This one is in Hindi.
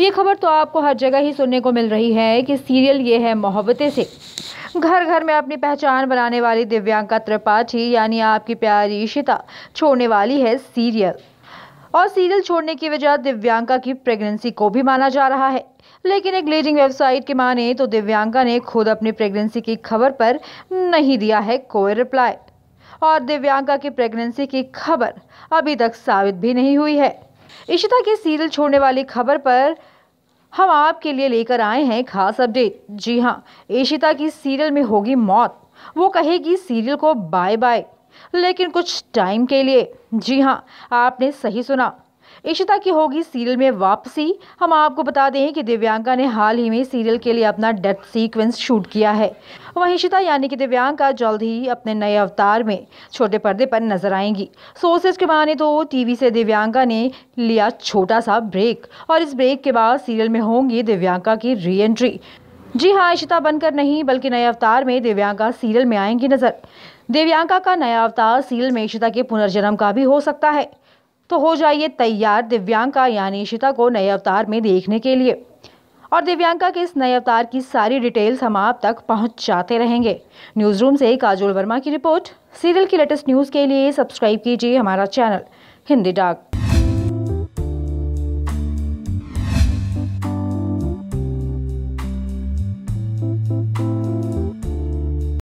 ये खबर तो आपको हर जगह ही सुनने को मिल रही है कि सीरियल ये है मोहब्बतें से घर घर में अपनी पहचान बनाने वाली दिव्यांका त्रिपाठी यानी आपकी प्यारी शिता छोड़ने वाली है सीरियल और सीरियल छोड़ने की वजह दिव्यांका की प्रेगनेंसी को भी माना जा रहा है लेकिन एक लीडिंग वेबसाइट की माने तो दिव्यांका ने खुद अपनी प्रेगनेंसी की खबर पर नहीं दिया है कोई रिप्लाई और दिव्यांका की प्रेगनेंसी की खबर अभी तक साबित भी नहीं हुई है इशिता के सीरियल छोड़ने वाली खबर पर हम आपके लिए लेकर आए हैं खास अपडेट जी हाँ इशिता की सीरियल में होगी मौत वो कहेगी सीरियल को बाय बाय लेकिन कुछ टाइम के लिए जी हाँ आपने सही सुना इशिता की होगी सीरियल में वापसी हम आपको बता दें कि दिव्यांका ने हाल ही में सीरियल के लिए अपना डेथ सीक्वेंस शूट किया है वहीं इशिता यानी कि दिव्यांका जल्द ही अपने नए अवतार में छोटे पर्दे पर नजर आएंगी सोर्सेज के माने तो टीवी से दिव्यांका ने लिया छोटा सा ब्रेक और इस ब्रेक के बाद सीरियल में होंगी दिव्यांका की री एंट्री जी हाँ इशिता बनकर नहीं बल्कि नए अवतार में दिव्यांका सीरियल में आएंगी नजर दिव्यांका का नया अवतार सीरियल में इशिता के पुनर्जन्म का भी हो सकता है तो हो जाइए तैयार दिव्यांका यानी शिता को नए अवतार में देखने के लिए और दिव्यांका के इस नए अवतार की सारी डिटेल्स हम आप तक पहुंच जाते रहेंगे न्यूज़ रूम से काजोल वर्मा की रिपोर्ट सीरियल की लेटेस्ट न्यूज़ के लिए सब्सक्राइब कीजिए हमारा चैनल हिंदी डाक